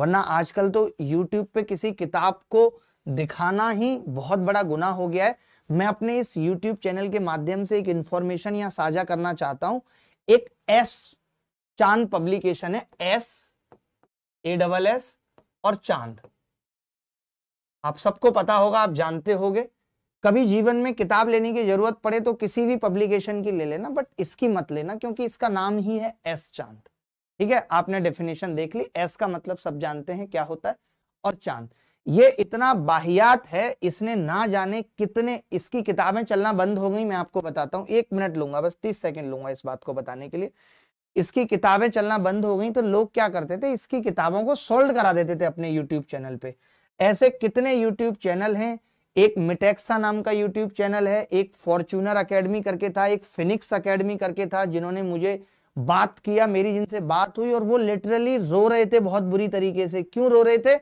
वरना आजकल तो यूट्यूब पे किसी किताब को दिखाना ही बहुत बड़ा गुना हो गया है मैं अपने इस यूट्यूब चैनल के माध्यम से एक इंफॉर्मेशन या साझा करना चाहता हूं एक एस चांद पब्लिकेशन है एस ए डबल एस और चांद आप सबको पता होगा आप जानते होंगे कभी जीवन में किताब लेने की जरूरत पड़े तो किसी भी पब्लिकेशन की ले लेना बट इसकी मत लेना क्योंकि इसका नाम ही है एस चांद ठीक है आपने डेफिनेशन देख ली एस का मतलब सब जानते हैं क्या होता है और चांद ये इतना बाहियात है इसने ना जाने कितने इसकी किताबें चलना बंद हो गई मैं आपको बताता हूं एक मिनट लूंगा बस तीस सेकंड लूंगा इस बात को बताने के लिए इसकी किताबें चलना बंद हो गई तो लोग क्या करते थे इसकी किताबों को सोल्ड करा देते थे अपने यूट्यूब चैनल पे ऐसे कितने यूट्यूब चैनल हैं एक मिटेक्सा नाम का यूट्यूब चैनल है एक फॉर्चूनर अकेडमी करके था एक फिनिक्स अकेडमी करके था जिन्होंने मुझे बात किया मेरी जिनसे बात हुई और वो लिटरली रो रहे थे बहुत बुरी तरीके से क्यों रो रहे थे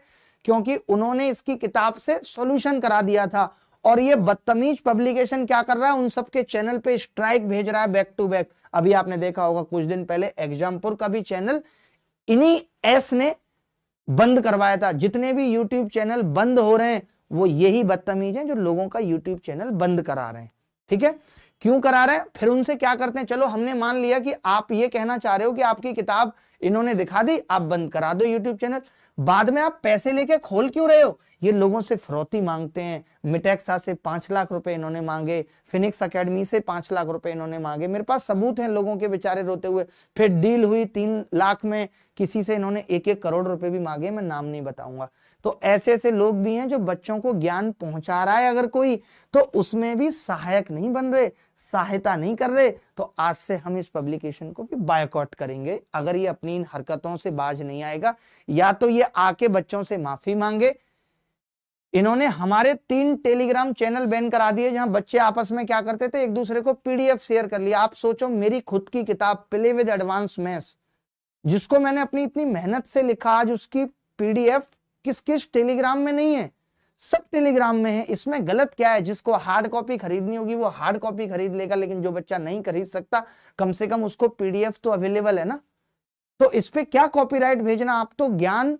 क्योंकि उन्होंने इसकी किताब से सोल्यूशन करा दिया था और ये बदतमीज पब्लिकेशन क्या कर रहा है उन सबके चैनल पे स्ट्राइक भेज रहा है बैक टू बैक अभी आपने देखा होगा कुछ दिन पहले एग्जामपुर का भी चैनल इन्हीं एस ने बंद करवाया था जितने भी यूट्यूब चैनल बंद हो रहे हैं वो यही बदतमीज हैं जो लोगों का यूट्यूब चैनल बंद करा रहे हैं ठीक है क्यों करा रहे हैं फिर उनसे क्या करते हैं चलो हमने मान लिया कि आप ये कहना चाह रहे हो कि आपकी किताब इन्होंने दिखा दी आप बंद करा दो यूट्यूब चैनल बाद में आप पैसे लेके खोल क्यों रहे हो ये लोगों से फरौती मांगते हैं मिटेक्सा से पांच लाख रुपए इन्होंने मांगे फिनिक्स अकेडमी से पांच लाख रुपए इन्होंने मांगे मेरे पास सबूत हैं लोगों के बेचारे रोते हुए फिर डील हुई तीन लाख में किसी से इन्होंने एक एक करोड़ रुपए भी मांगे मैं नाम नहीं बताऊंगा तो ऐसे ऐसे लोग भी हैं जो बच्चों को ज्ञान पहुंचा रहा है अगर कोई तो उसमें भी सहायक नहीं बन रहे सहायता नहीं कर रहे तो आज से हम इस पब्लिकेशन को भी बायकॉट करेंगे अगर ये अपनी इन हरकतों से बाज नहीं आएगा या तो ये आके बच्चों से माफी मांगे इन्होंने हमारे तीन टेलीग्राम चैनल बैन करा दिए जहां बच्चे आपस में क्या करते थे एक दूसरे को पीडीएफ शेयर कर लिया आप सोचो मेरी खुद की किताब प्ले विद एडवांस मैथ जिसको मैंने अपनी इतनी मेहनत से लिखा आज उसकी पीडीएफ किस किस टेलीग्राम में नहीं है सब टेलीग्राम में है इसमें गलत क्या है जिसको हार्ड कॉपी खरीदनी होगी वो हार्ड कॉपी खरीद लेगा लेकिन जो बच्चा नहीं खरीद सकता कम से कम उसको पीडीएफ तो अवेलेबल है ना तो इस पर क्या कॉपीराइट भेजना आप तो ज्ञान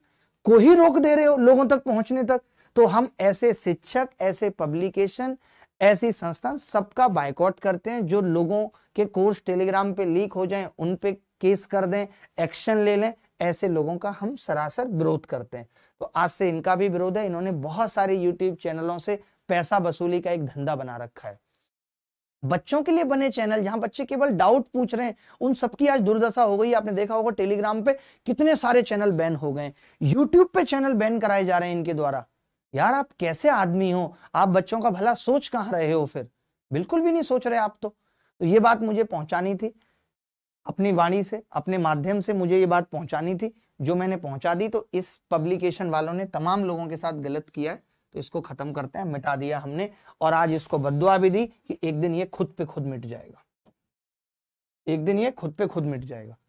को ही रोक दे रहे हो लोगों तक पहुंचने तक तो हम ऐसे शिक्षक ऐसे पब्लिकेशन ऐसी संस्था सबका बायकॉट करते हैं जो लोगों के कोर्स टेलीग्राम पे लीक हो जाए उन पे केस कर दें एक्शन ले लें ऐसे लोगों का हम सरासर विरोध करते हैं तो आज से इनका भी विरोध है इन्होंने बहुत सारे यूट्यूब चैनलों से पैसा वसूली का एक धंधा बना रखा है बच्चों के लिए बने चैनल जहां बच्चे केवल डाउट पूछ रहे हैं उन सबकी आज दुर्दशा हो गई आपने देखा होगा टेलीग्राम पे कितने सारे चैनल बैन हो गए यूट्यूब पे चैनल बैन कराए जा रहे हैं इनके द्वारा यार आप कैसे आदमी हो आप बच्चों का भला सोच कहाँ रहे हो फिर बिल्कुल भी नहीं सोच रहे आप तो, तो ये बात मुझे पहुंचानी थी अपनी वाणी से अपने माध्यम से मुझे ये बात पहुंचानी थी जो मैंने पहुंचा दी तो इस पब्लिकेशन वालों ने तमाम लोगों के साथ गलत किया है तो इसको खत्म करते हैं मिटा दिया हमने और आज इसको बदुआ भी दी कि एक दिन ये खुद पे खुद मिट जाएगा एक दिन ये खुद पे खुद मिट जाएगा